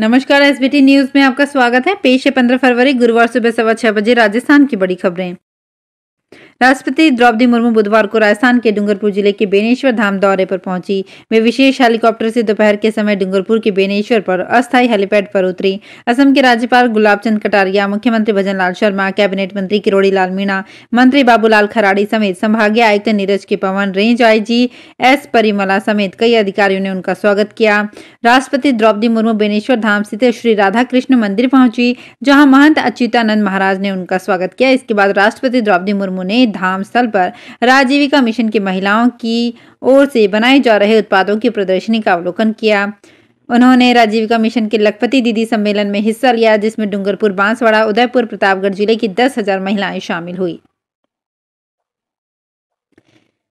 नमस्कार SBT news में आपका स्वागत है पेश है पंद्रह फरवरी गुरुवार सुबह सवा छह बजे राजस्थान की बड़ी खबरें राष्ट्रपति द्रौपदी मुर्मू बुधवार को राजस्थान के डूंगरपुर जिले के बेनेश्वर धाम दौरे पर पहुंची वे विशेष हेलीकॉप्टर से दोपहर के समय डूंगरपुर के बेनेश्वर पर अस्थायी हेलीपैड पर उतरी असम के राज्यपाल गुलाब चंद कटारिया मुख्यमंत्री लाल शर्मा कैबिनेट मंत्री किरोड़ी लाल मीणा मंत्री बाबूलाल खराड़ी समेत संभागीय आयुक्त नीरज के पवन रेंज आई एस परिमला समेत कई अधिकारियों ने उनका स्वागत किया राष्ट्रपति द्रौपदी मुर्मू बेनेश्वर धाम स्थित श्री राधा कृष्ण मंदिर पहुंची जहां महंत अच्युतानंद महाराज ने उनका स्वागत किया इसके बाद राष्ट्रपति द्रौपदी मुर्मू ने धाम स्थल पर राजीविका मिशन की महिलाओं की ओर से बनाए जा रहे उत्पादों की प्रदर्शनी का अवलोकन किया उन्होंने राजीविका मिशन के लखपति दीदी सम्मेलन में हिस्सा लिया जिसमें डूंगरपुर बांसवाड़ा उदयपुर प्रतापगढ़ जिले की दस हजार महिलाएं शामिल हुई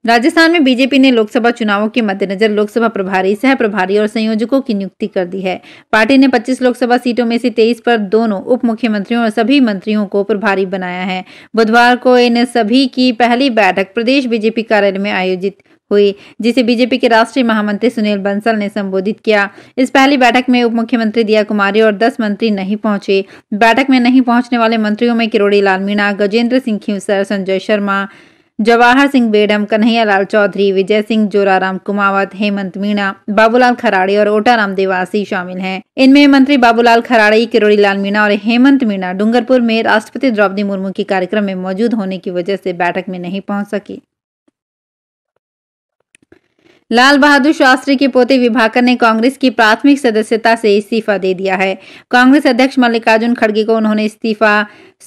राजस्थान में बीजेपी ने लोकसभा चुनावों के मद्देनजर लोकसभा प्रभारी सह प्रभारी और संयोजकों की नियुक्ति कर दी है पार्टी ने 25 लोकसभा सीटों में से 23 पर दोनों उप मुख्यमंत्रियों और सभी मंत्रियों को प्रभारी बनाया है बुधवार को इन सभी की पहली बैठक प्रदेश बीजेपी कार्यालय में आयोजित हुई जिसे बीजेपी के राष्ट्रीय महामंत्री सुनील बंसल ने संबोधित किया इस पहली बैठक में उप मुख्यमंत्री दिया कुमारी और दस मंत्री नहीं पहुंचे बैठक में नहीं पहुंचने वाले मंत्रियों में किरोड़ी लाल मीणा गजेंद्र सिंह खींवसर संजय शर्मा जवाहर सिंह बेडम कन्हैयालाल चौधरी विजय सिंह जोराराम कुमावत हेमंत मीणा बाबूलाल खराड़े और ओटाराम देवासी शामिल हैं इनमें मंत्री बाबूलाल खराड़े किरोड़ी लाल मीणा और हेमंत मीणा डूंगरपुर में राष्ट्रपति द्रौपदी मुर्मू के कार्यक्रम में मौजूद होने की वजह से बैठक में नहीं पहुंच सके लाल बहादुर शास्त्री के पोते विभाकर ने कांग्रेस की प्राथमिक सदस्यता से इस्तीफा दे दिया है कांग्रेस अध्यक्ष मल्लिकार्जुन खड़गे को उन्होंने इस्तीफा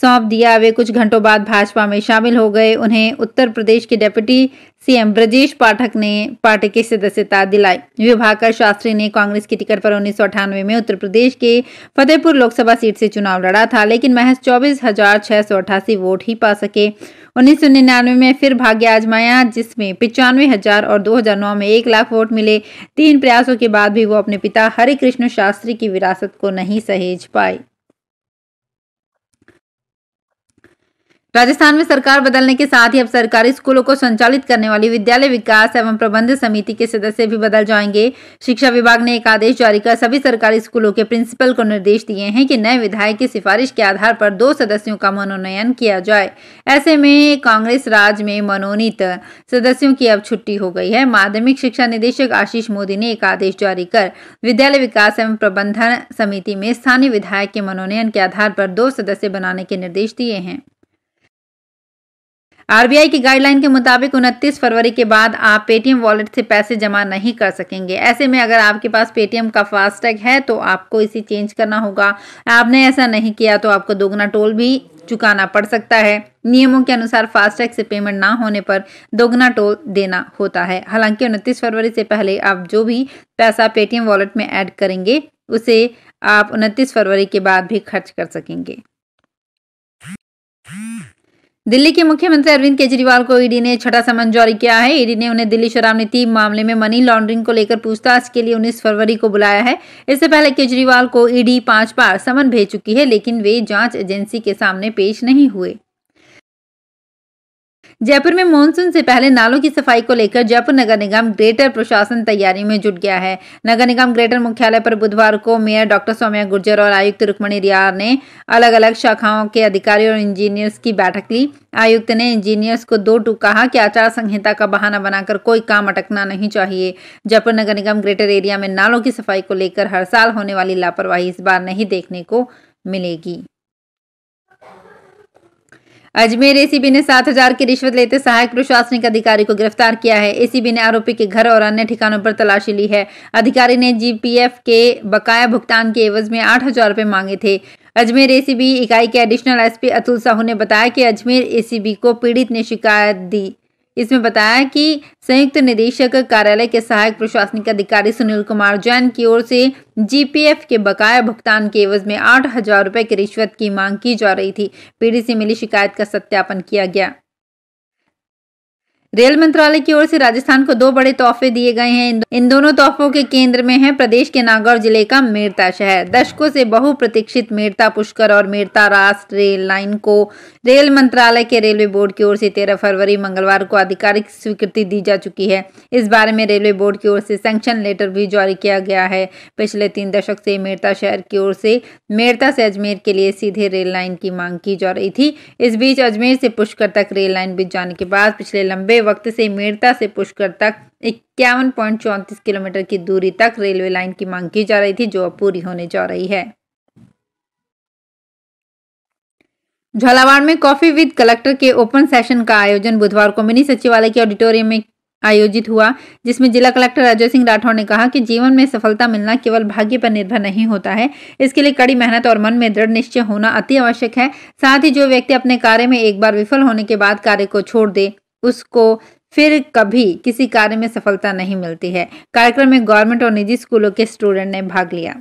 सौंप दिया वे कुछ घंटों बाद भाजपा में शामिल हो गए उन्हें उत्तर प्रदेश के डेप्यूटी सीएम ब्रजेश पाठक ने पार्टी की सदस्यता दिलाई विभाकर शास्त्री ने कांग्रेस की टिकट पर उन्नीस में उत्तर प्रदेश के फतेहपुर लोकसभा सीट से चुनाव लड़ा था लेकिन महज चौबीस वोट ही पा सके उन्नीस में फिर भाग्य आजमाया जिसमें पिचानवे हजार और 2009 में एक लाख वोट मिले तीन प्रयासों के बाद भी वो अपने पिता हरिकृष्ण शास्त्री की विरासत को नहीं सहेज पाए राजस्थान में सरकार बदलने के साथ ही अब सरकारी स्कूलों को संचालित करने वाली विद्यालय विकास एवं प्रबंध समिति के सदस्य भी बदल जाएंगे शिक्षा विभाग ने एक आदेश जारी कर सभी सरकारी स्कूलों के प्रिंसिपल को निर्देश दिए हैं कि नए विधायक की सिफारिश के आधार पर दो सदस्यों का मनोनयन किया जाए ऐसे में कांग्रेस राज में मनोनीत सदस्यों की अब छुट्टी हो गई है माध्यमिक शिक्षा निदेशक आशीष मोदी ने एक आदेश जारी कर विद्यालय विकास एवं प्रबंधन समिति में स्थानीय विधायक के मनोनयन के आधार पर दो सदस्य बनाने के निर्देश दिए हैं आरबीआई की गाइडलाइन के मुताबिक 29 फरवरी के बाद आप पेटीएम वॉलेट से पैसे जमा नहीं कर सकेंगे ऐसे में अगर आपके पास पेटीएम का फास्टैग है तो आपको इसे चेंज करना होगा आपने ऐसा नहीं किया तो आपको दोगुना टोल भी चुकाना पड़ सकता है नियमों के अनुसार फास्टैग से पेमेंट ना होने पर दोगुना टोल देना होता है हालांकि उनतीस फरवरी से पहले आप जो भी पैसा पेटीएम वॉलेट में ऐड करेंगे उसे आप उनतीस फरवरी के बाद भी खर्च कर सकेंगे दिल्ली के मुख्यमंत्री अरविंद केजरीवाल को ईडी ने छठा समन जारी किया है ईडी ने उन्हें दिल्ली शराब नीति मामले में मनी लॉन्ड्रिंग को लेकर पूछताछ के लिए 19 फरवरी को बुलाया है इससे पहले केजरीवाल को ईडी पांच बार समन भेज चुकी है लेकिन वे जांच एजेंसी के सामने पेश नहीं हुए जयपुर में मानसून से पहले नालों की सफाई को लेकर जयपुर नगर निगम ग्रेटर प्रशासन तैयारी में जुट गया है नगर निगम ग्रेटर मुख्यालय पर बुधवार को मेयर डॉक्टर सौम्या गुर्जर और आयुक्त रुक्मणी रियार ने अलग अलग शाखाओं के अधिकारी और इंजीनियर्स की बैठक ली आयुक्त ने इंजीनियर्स को दो टूक कहा कि आचार संहिता का बहाना बनाकर कोई काम अटकना नहीं चाहिए जयपुर नगर निगम ग्रेटर एरिया में नालों की सफाई को लेकर हर साल होने वाली लापरवाही इस बार नहीं देखने को मिलेगी अजमेर एसीबी ने सात हजार की रिश्वत लेते सहायक प्रशासनिक अधिकारी को गिरफ्तार किया है एसीबी ने आरोपी के घर और अन्य ठिकानों पर तलाशी ली है अधिकारी ने जीपीएफ के बकाया भुगतान के एवज में आठ हजार रूपए मांगे थे अजमेर एसीबी इकाई के एडिशनल एसपी अतुल साहू ने बताया कि अजमेर एसीबी को पीड़ित ने शिकायत दी इसमें बताया कि संयुक्त निदेशक कार्यालय के सहायक प्रशासनिक अधिकारी सुनील कुमार जैन की ओर से जीपीएफ के बकाया भुगतान के एवज में आठ हजार रुपए की रिश्वत की मांग की जा रही थी पीड़ित से मिली शिकायत का सत्यापन किया गया रेल मंत्रालय की ओर से राजस्थान को दो बड़े तोहफे दिए गए हैं इन दोनों तोहफों के केंद्र में है प्रदेश के नागौर जिले का मेरता शहर दशकों से बहुप्रतीक्षित मेरता पुष्कर और मेरता राष्ट्र रेल लाइन को रेल मंत्रालय के रेलवे बोर्ड की ओर से तेरह फरवरी मंगलवार को आधिकारिक स्वीकृति दी जा चुकी है इस बारे में रेलवे बोर्ड की ओर से सेंक्शन लेटर भी जारी किया गया है पिछले तीन दशक से मेरता शहर की ओर से मेरता से अजमेर के लिए सीधे रेल लाइन की मांग की जा रही थी इस बीच अजमेर से पुष्कर तक रेल लाइन बीच जाने के बाद पिछले लंबे वक्त से मेड़ता से पुष्कर तक इक्यावन पॉइंट चौंतीस किलोमीटर की दूरी तक रेलवे लाइन की मांग की जा रही थी जो अब पूरी होने जा रही है झालावाड़ में कॉफी विद कलेक्टर के ओपन सेशन का आयोजन बुधवार को मिनी सचिवालय के ऑडिटोरियम में आयोजित हुआ जिसमें जिला कलेक्टर अजय सिंह राठौर ने कहा कि जीवन में सफलता मिलना केवल भाग्य पर निर्भर नहीं होता है इसके लिए कड़ी मेहनत और मन में दृढ़ निश्चय होना अति आवश्यक है साथ ही जो व्यक्ति अपने कार्य में एक बार विफल होने के बाद कार्य को छोड़ दे उसको फिर कभी किसी कार्य में सफलता नहीं मिलती है कार्यक्रम में गवर्नमेंट और निजी स्कूलों के स्टूडेंट ने भाग लिया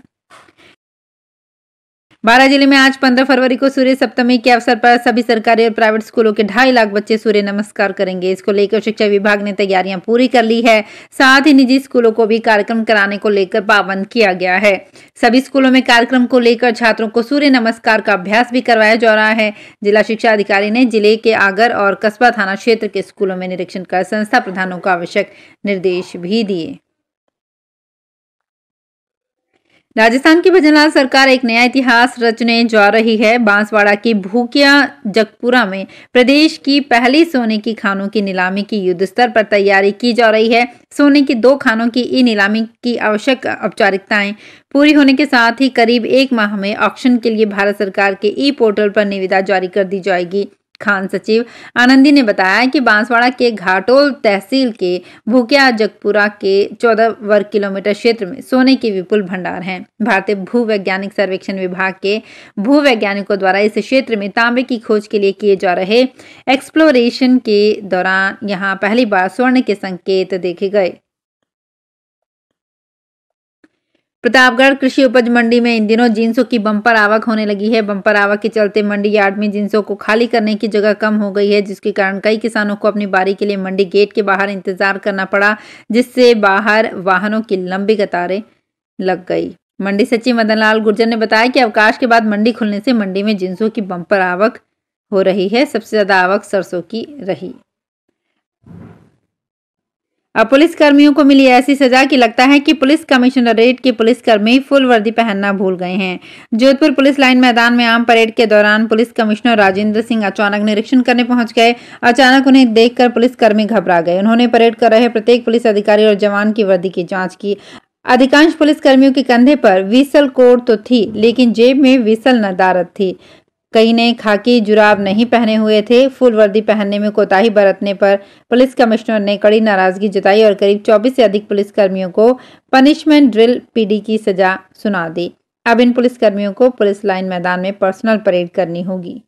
बारह जिले में आज पंद्रह फरवरी को सूर्य सप्तमी के अवसर पर सभी सरकारी और प्राइवेट स्कूलों के ढाई लाख बच्चे सूर्य नमस्कार करेंगे इसको लेकर शिक्षा विभाग ने तैयारियां पूरी कर ली है साथ ही निजी स्कूलों को भी कार्यक्रम कराने को लेकर पाबंद किया गया है सभी स्कूलों में कार्यक्रम को लेकर छात्रों को सूर्य नमस्कार का अभ्यास भी करवाया जा रहा है जिला शिक्षा अधिकारी ने जिले के आगर और कस्बा थाना क्षेत्र के स्कूलों में निरीक्षण कर संस्था प्रधानों को आवश्यक निर्देश भी दिए राजस्थान की भजनलाल सरकार एक नया इतिहास रचने जा रही है बांसवाड़ा की भूकिया जगपुरा में प्रदेश की पहली सोने की खानों की नीलामी की युद्ध स्तर पर तैयारी की जा रही है सोने की दो खानों की ई नीलामी की आवश्यक औपचारिकताएं पूरी होने के साथ ही करीब एक माह में ऑक्शन के लिए भारत सरकार के ई पोर्टल पर निविदा जारी कर दी जाएगी खान सचिव आनंदी ने बताया कि बांसवाड़ा के घाटोल तहसील के भूकिया जगपुरा के 14 वर्ग किलोमीटर क्षेत्र में सोने के विपुल भंडार हैं भारतीय भूवैज्ञानिक सर्वेक्षण विभाग के भूवैज्ञानिकों द्वारा इस क्षेत्र में तांबे की खोज के लिए किए जा रहे एक्सप्लोरेशन के दौरान यहाँ पहली बार स्वर्ण के संकेत देखे गए प्रतापगढ़ कृषि उपज मंडी में इन दिनों जींसों की बम्पर आवक होने लगी है बम्पर आवक के चलते मंडी यार्ड में जींसों को खाली करने की जगह कम हो गई है जिसके कारण कई किसानों को अपनी बारी के लिए मंडी गेट के बाहर इंतजार करना पड़ा जिससे बाहर वाहनों की लंबी कतारें लग गई मंडी सचिव मदन लाल गुर्जर ने बताया कि अवकाश के बाद मंडी खुलने से मंडी में जींसों की बम्पर आवक हो रही है सबसे ज्यादा आवक सरसों की रही अब पुलिसकर्मियों को मिली ऐसी सजा की लगता है कि पुलिस कमिश्नरेट के पुलिसकर्मी फुल वर्दी पहनना भूल गए हैं जोधपुर पुलिस लाइन मैदान में आम परेड के दौरान पुलिस कमिश्नर राजेंद्र सिंह अचानक निरीक्षण करने पहुंच गए अचानक उन्हें देखकर पुलिसकर्मी घबरा गए उन्होंने परेड कर रहे प्रत्येक पुलिस अधिकारी और जवान की वर्दी की जाँच की अधिकांश पुलिसकर्मियों के कंधे पर विसल कोड तो थी लेकिन जेब में विसल नदारत थी कई ने खाकी जुराब नहीं पहने हुए थे फुल वर्दी पहनने में कोताही बरतने पर पुलिस कमिश्नर ने कड़ी नाराजगी जताई और करीब 24 से अधिक पुलिसकर्मियों को पनिशमेंट ड्रिल पीडी की सजा सुना दी अब इन पुलिसकर्मियों को पुलिस लाइन मैदान में पर्सनल परेड करनी होगी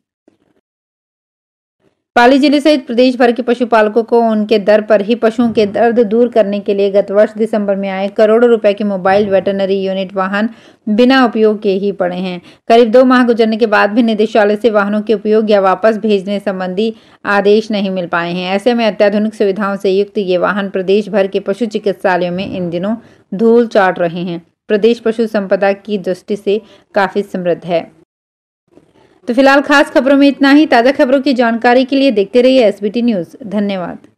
पाली जिले सहित प्रदेश भर के पशुपालकों को उनके दर पर ही पशुओं के दर्द दूर करने के लिए गत वर्ष दिसंबर में आए करोड़ों रुपए के मोबाइल वेटनरी यूनिट वाहन बिना उपयोग के ही पड़े हैं करीब दो माह गुजरने के बाद भी निदेशालय से वाहनों के उपयोग या वापस भेजने संबंधी आदेश नहीं मिल पाए हैं ऐसे में अत्याधुनिक सुविधाओं से युक्त ये वाहन प्रदेश भर के पशु चिकित्सालयों में इन दिनों धूल चाट रहे हैं प्रदेश पशु संपदा की दृष्टि से काफी समृद्ध है तो फिलहाल खास खबरों में इतना ही ताज़ा खबरों की जानकारी के लिए देखते रहिए एसबीटी न्यूज़ धन्यवाद